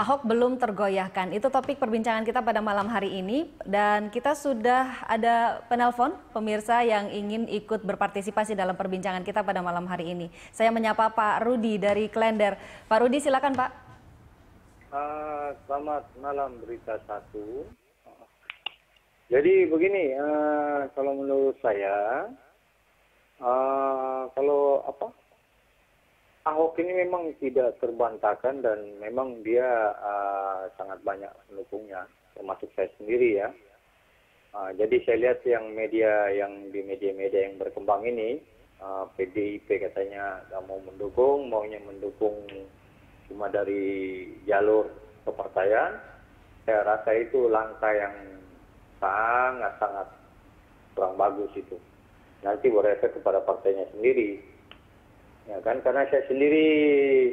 Ahok belum tergoyahkan. Itu topik perbincangan kita pada malam hari ini dan kita sudah ada penelpon pemirsa yang ingin ikut berpartisipasi dalam perbincangan kita pada malam hari ini. Saya menyapa Pak Rudi dari Klender. Pak Rudi silakan Pak. Uh, selamat malam berita satu. Jadi begini, uh, kalau menurut saya, uh, kalau apa Ahok ini memang tidak terbantahkan dan memang dia uh, sangat banyak pendukungnya, termasuk saya sendiri ya. Uh, jadi saya lihat yang media yang di media-media yang berkembang ini, uh, eh, PDIP katanya nggak mau mendukung, maunya mendukung cuma dari jalur kepartaian. Saya rasa itu langkah yang sangat-sangat kurang bagus itu. Nanti berefek kepada partainya sendiri Ya kan karena saya sendiri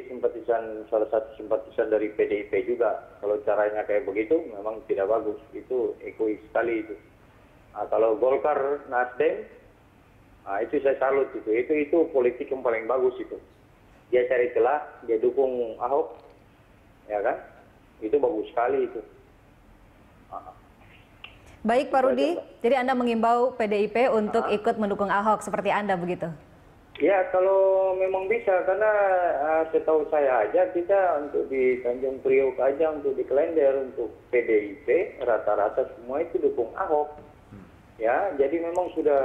simpatisan salah satu simpatisan dari PDIP juga. Kalau caranya kayak begitu memang tidak bagus. Itu egois sekali itu. Nah, kalau Golkar, Nasdem, nah, itu saya salut itu. Itu itu politik yang paling bagus itu. Dia cari celah, dia dukung Ahok, ya kan? Itu bagus sekali itu. Nah. Baik Pak Rudi, jadi Anda mengimbau PDIP untuk ah. ikut mendukung Ahok seperti Anda begitu? Ya kalau memang bisa karena uh, setahu saya aja kita untuk di Tanjung Priok aja untuk di Klender untuk PDIP rata-rata semua itu dukung Ahok. Hmm. Ya, jadi memang sudah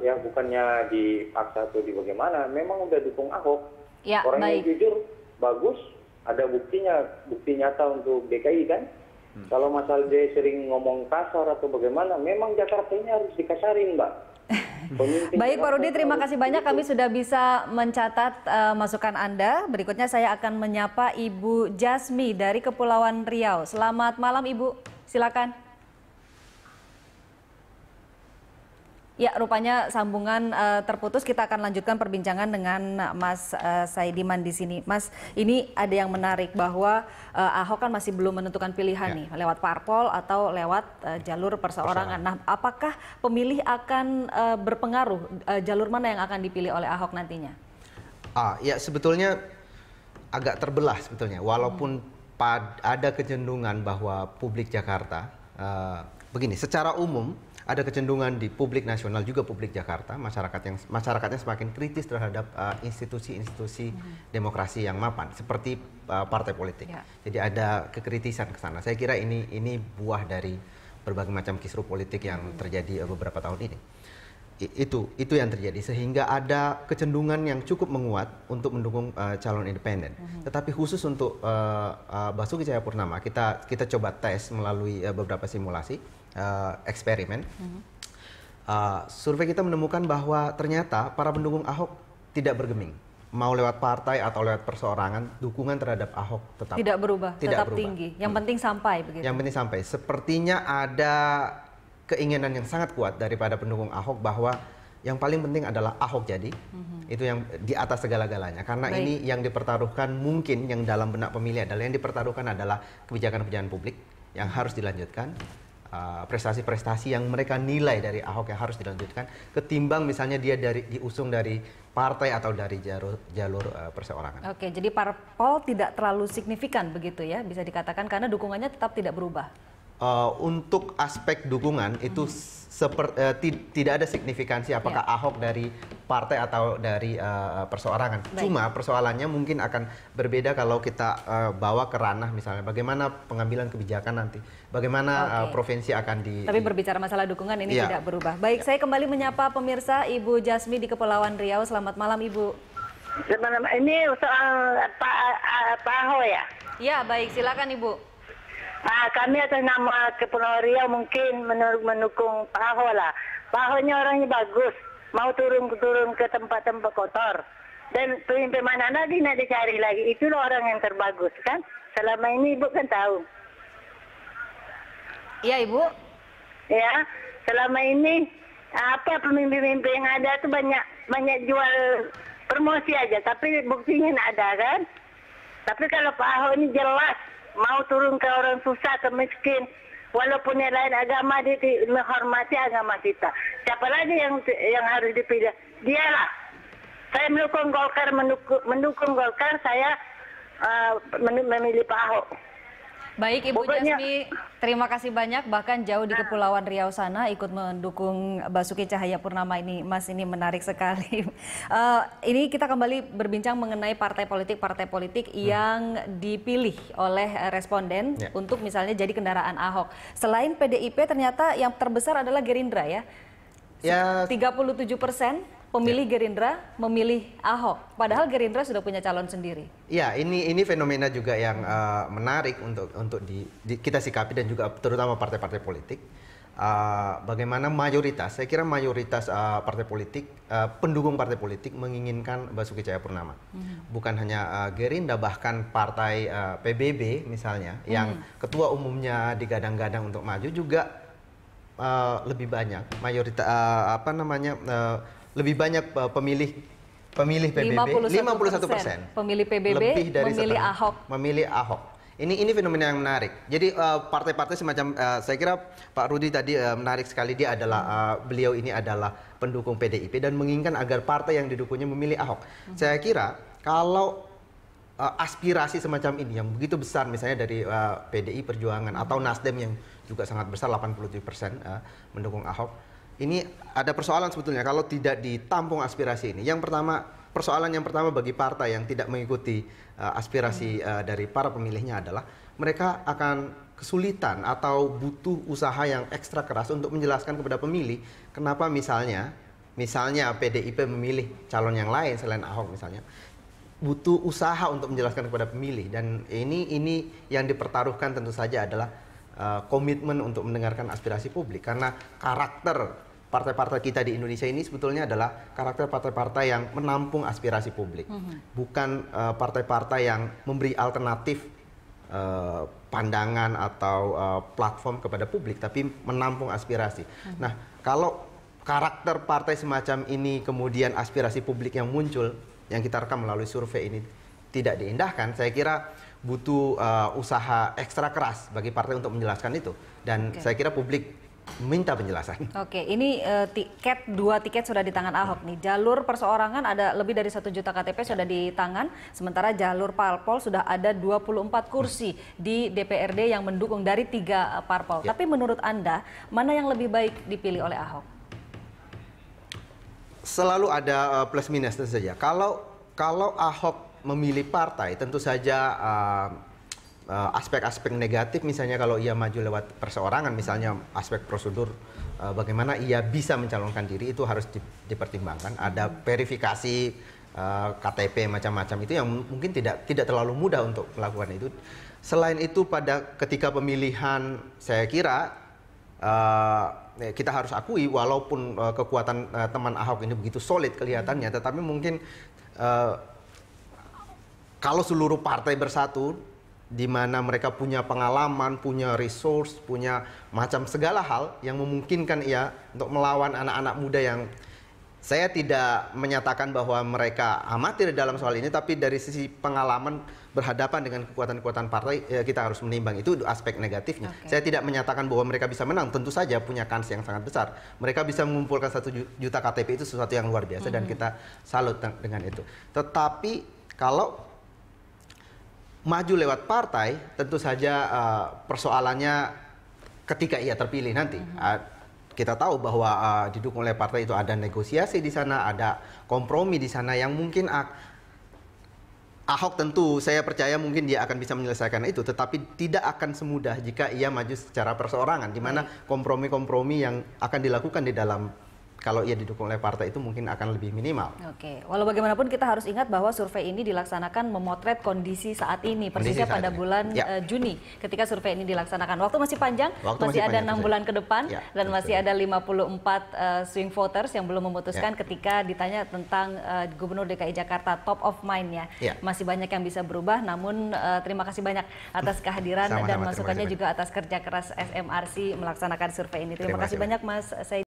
ya bukannya dipaksa atau di bagaimana, memang sudah dukung Ahok. Ya, Orang baik. yang jujur, bagus, ada buktinya, bukti nyata untuk DKI kan. Hmm. Kalau masalah dia sering ngomong kasar atau bagaimana, memang Jakarta ini harus dikasarin, Mbak. Baik Pak Rudi, terima kasih banyak kami sudah bisa mencatat uh, masukan Anda. Berikutnya saya akan menyapa Ibu Jasmi dari Kepulauan Riau. Selamat malam Ibu, silakan. Ya, rupanya sambungan uh, terputus. Kita akan lanjutkan perbincangan dengan eh, Mas uh, Saidiman di sini. Mas, ini ada yang menarik bahwa uh, Ahok kan masih belum menentukan pilihan ya. nih, lewat parpol atau lewat uh, jalur perseorangan. Nah, apakah pemilih akan uh, berpengaruh uh, jalur mana yang akan dipilih oleh Ahok nantinya? Ah, ya sebetulnya agak terbelah sebetulnya. Walaupun hmm. pad, ada kecenderungan bahwa publik Jakarta uh, begini, secara umum ada kecenderungan di publik nasional juga publik Jakarta masyarakat yang masyarakatnya semakin kritis terhadap eh, institusi-institusi uh, hmm. demokrasi yang mapan seperti uh, partai politik. Ya. Jadi ada kekritisan ke sana. Saya kira ini ini buah dari berbagai macam kisruh politik yang hmm. terjadi eh, beberapa tahun ini. I, itu itu yang terjadi sehingga ada kecenderungan yang cukup menguat untuk mendukung uh, calon independen. Hmm. Tetapi khusus untuk uh, uh, Basuki Cahayapurnama kita kita coba tes melalui uh, beberapa simulasi uh, eksperimen. Hmm. Uh, survei kita menemukan bahwa ternyata para pendukung Ahok tidak bergeming. Mau lewat partai atau lewat perseorangan, dukungan terhadap Ahok tetap tidak berubah, tidak tetap berubah. tinggi. Yang hmm. penting sampai begitu. Yang penting sampai. Sepertinya ada keinginan yang sangat kuat daripada pendukung Ahok bahwa yang paling penting adalah Ahok jadi mm-hmm. itu yang di atas segala-galanya karena Baik. ini yang dipertaruhkan mungkin yang dalam benak pemilih adalah yang dipertaruhkan adalah kebijakan-kebijakan publik yang harus dilanjutkan Uh, prestasi-prestasi uh, yang mereka nilai dari Ahok yang harus dilanjutkan ketimbang misalnya dia dari diusung dari partai atau dari jalur jalur uh, perseorangan. Oke, jadi parpol tidak terlalu signifikan begitu ya bisa dikatakan karena dukungannya tetap tidak berubah uh, untuk aspek dukungan itu hmm. seper, uh, tidak ada signifikansi apakah yeah. Ahok dari partai atau dari uh, perseorangan. Baik. Cuma persoalannya mungkin akan berbeda kalau kita uh, bawa ke ranah misalnya bagaimana pengambilan kebijakan nanti, bagaimana okay. uh, provinsi akan di. Tapi berbicara masalah dukungan ini yeah. tidak berubah. Baik, ya. saya kembali menyapa pemirsa Ibu Jasmi di Kepulauan Riau. Selamat malam Ibu. Selamat malam Ini soal Pak Ahok ya? Ya, baik. Silakan Ibu. Ah, kami atas nama Kepulauan Riau mungkin mendukung Pak Ahok lah. Pak Ahoknya orangnya bagus, mau turun-turun ke tempat-tempat kotor. Dan pemimpin mana lagi nak dicari lagi, itulah orang yang terbagus kan. Selama ini Ibu kan tahu. Iya Ibu. Ya, selama ini apa pemimpin-pemimpin yang ada itu banyak banyak jual promosi aja, tapi buktinya tidak ada kan. Tapi kalau Pak Ahok ini jelas mau turun ke orang susah ke miskin walaupun yang lain agama dia menghormati agama kita siapa lagi yang yang harus dipilih dialah saya mendukung Golkar mendukung, mendukung Golkar saya uh, memilih Pak Ahok Baik Ibu Pokoknya... Jasmi, terima kasih banyak. Bahkan jauh di nah. Kepulauan Riau sana ikut mendukung Basuki Cahaya Purnama ini. Mas ini menarik sekali. Uh, ini kita kembali berbincang mengenai partai politik-partai politik hmm. yang dipilih oleh responden ya. untuk misalnya jadi kendaraan Ahok. Selain PDIP ternyata yang terbesar adalah Gerindra ya. Ya, 37 persen pemilih ya. Gerindra memilih Ahok, padahal Gerindra sudah punya calon sendiri. Ya, ini ini fenomena juga yang uh, menarik untuk untuk di, di, kita sikapi dan juga terutama partai-partai politik. Uh, bagaimana mayoritas, saya kira mayoritas uh, partai politik, uh, pendukung partai politik menginginkan Basuki Cahayapurnama, hmm. bukan hanya uh, Gerindra, bahkan partai uh, PBB misalnya, hmm. yang ketua umumnya digadang-gadang untuk maju juga uh, lebih banyak, mayoritas uh, apa namanya. Uh, lebih banyak eh, pemilih pemilih PBB 51 persen pemilih PBB lebih dari memilih setengah, Ahok memilih Ahok ini ini fenomena yang menarik jadi eh, partai-partai uh, semacam uh, saya kira Pak Rudi tadi uh, menarik sekali dia adalah uh, beliau ini adalah pendukung PDIP dan menginginkan agar partai yang didukungnya memilih Ahok hmm. saya kira kalau uh, aspirasi semacam ini yang begitu besar misalnya dari uh, PDI Perjuangan atau Nasdem yang juga sangat besar 87 persen uh, mendukung Ahok ini ada persoalan sebetulnya kalau tidak ditampung aspirasi ini. Yang pertama, persoalan yang pertama bagi partai yang tidak mengikuti uh, aspirasi uh, dari para pemilihnya adalah mereka akan kesulitan atau butuh usaha yang ekstra keras untuk menjelaskan kepada pemilih kenapa misalnya misalnya PDIP memilih calon yang lain selain Ahok misalnya butuh usaha untuk menjelaskan kepada pemilih dan ini ini yang dipertaruhkan tentu saja adalah uh, komitmen untuk mendengarkan aspirasi publik karena karakter partai-partai kita di Indonesia ini sebetulnya adalah karakter partai-partai yang menampung aspirasi publik, mm -hmm. bukan eh, partai-partai uh, yang memberi alternatif uh, pandangan atau uh, platform kepada publik, tapi menampung aspirasi. Mm -hmm. Nah, kalau karakter partai semacam ini kemudian aspirasi publik yang muncul, yang kita rekam melalui survei ini tidak diindahkan, saya kira butuh uh, usaha ekstra keras bagi partai untuk menjelaskan itu. Dan okay. saya kira publik minta penjelasan. Oke, ini uh, tiket dua tiket sudah di tangan Ahok nih. Jalur perseorangan ada lebih dari satu juta KTP sudah di tangan, sementara jalur parpol sudah ada 24 kursi di DPRD yang mendukung dari tiga parpol. Ya. Tapi menurut Anda, mana yang lebih baik dipilih oleh Ahok? Selalu ada eh, plus minusnya saja. Kalau kalau Ahok memilih partai, tentu saja uh, Eh, aspek-aspek negatif misalnya kalau ia maju lewat perseorangan misalnya aspek prosedur eh, bagaimana ia bisa mencalonkan diri itu harus dipertimbangkan ada verifikasi eh, KTP macam-macam itu yang mungkin tidak tidak terlalu mudah untuk melakukan itu selain itu pada ketika pemilihan saya kira kita harus akui walaupun kekuatan teman Ahok ini begitu solid kelihatannya hmm. tetapi mungkin kalau seluruh partai bersatu di mana mereka punya pengalaman, punya resource, punya macam segala hal yang memungkinkan ia untuk melawan anak-anak muda yang saya tidak menyatakan bahwa mereka amatir dalam soal ini, tapi dari sisi pengalaman berhadapan dengan kekuatan-kekuatan partai ya kita harus menimbang itu aspek negatifnya. Okay. Saya tidak menyatakan bahwa mereka bisa menang, tentu saja punya kans yang sangat besar. Mereka bisa mengumpulkan satu juta KTP itu sesuatu yang luar biasa mm -hmm. dan mm-hmm. kita salut dengan itu. Tetapi kalau maju lewat partai, tentu saja uh, persoalannya ketika ia terpilih nanti. Mm -hmm. uh, kita tahu bahwa uh, didukung oleh partai itu ada negosiasi di sana, ada kompromi di sana yang mungkin ak Ahok tentu saya percaya mungkin dia akan bisa menyelesaikan itu, tetapi tidak akan semudah jika ia maju secara perseorangan, di mana kompromi-kompromi yang akan dilakukan di dalam kalau ia didukung oleh partai itu mungkin akan lebih minimal. Oke, walau bagaimanapun kita harus ingat bahwa survei ini dilaksanakan memotret kondisi saat ini, persisnya pada ini. bulan ya. uh, Juni ketika survei ini dilaksanakan. Waktu masih panjang, Waktu masih, masih ada enam bulan ke depan ya, dan betul. masih ada 54 uh, eh, swing voters yang belum memutuskan ya. ketika ditanya tentang uh, Gubernur DKI Jakarta top of mind-nya. Ya. Masih banyak yang bisa berubah, namun uh, terima kasih banyak atas hmm. kehadiran Sama -sama, dan masukannya juga atas kerja keras FMRC melaksanakan survei ini. Terima, terima kasih banyak Mas Said.